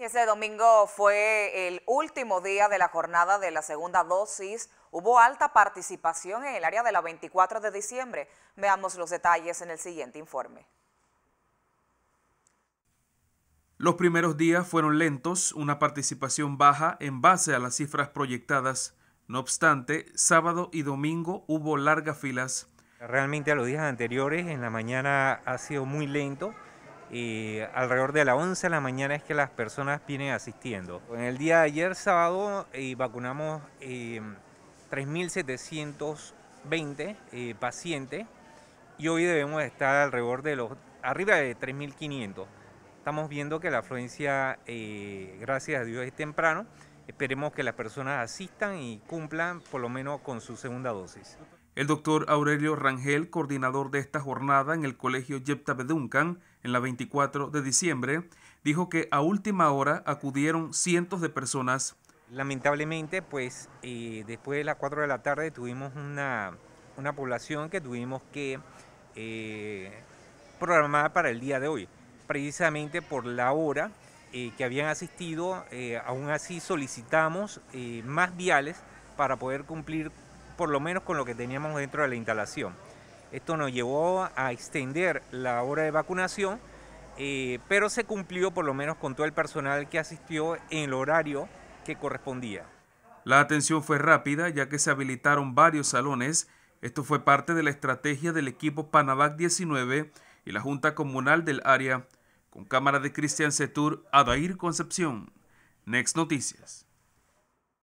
Y ese domingo fue el último día de la jornada de la segunda dosis. Hubo alta participación en el área de la 24 de diciembre. Veamos los detalles en el siguiente informe. Los primeros días fueron lentos, una participación baja en base a las cifras proyectadas. No obstante, sábado y domingo hubo largas filas. Realmente a los días anteriores, en la mañana ha sido muy lento alrededor de las 11 de la mañana es que las personas vienen asistiendo. En el día de ayer, sábado, eh, vacunamos 3.720 em, eh, pacientes y hoy debemos estar alrededor de los, arriba de 3.500. Estamos viendo que la afluencia, eh, gracias a Dios, es temprano. Esperemos que las personas asistan y cumplan por lo menos con su segunda dosis. El doctor Aurelio Rangel, coordinador de esta jornada en el colegio Yepta Beduncan, en la 24 de diciembre, dijo que a última hora acudieron cientos de personas. Lamentablemente, pues eh, después de las 4 de la tarde tuvimos una, población que tuvimos que eh, programar para el día de hoy, precisamente por la hora eh, que habían asistido, aún así solicitamos más viales para poder cumplir por lo menos con lo que teníamos dentro de la instalación. Esto nos llevó a extender la hora de vacunación, eh, pero se cumplió por lo menos con todo el personal que asistió en el horario que correspondía. La atención fue rápida ya que se habilitaron varios salones. Esto fue parte de la estrategia del equipo Panavac 19 y la Junta Comunal del área. Con cámara de Cristian Setur, Adair Concepción. Next Noticias.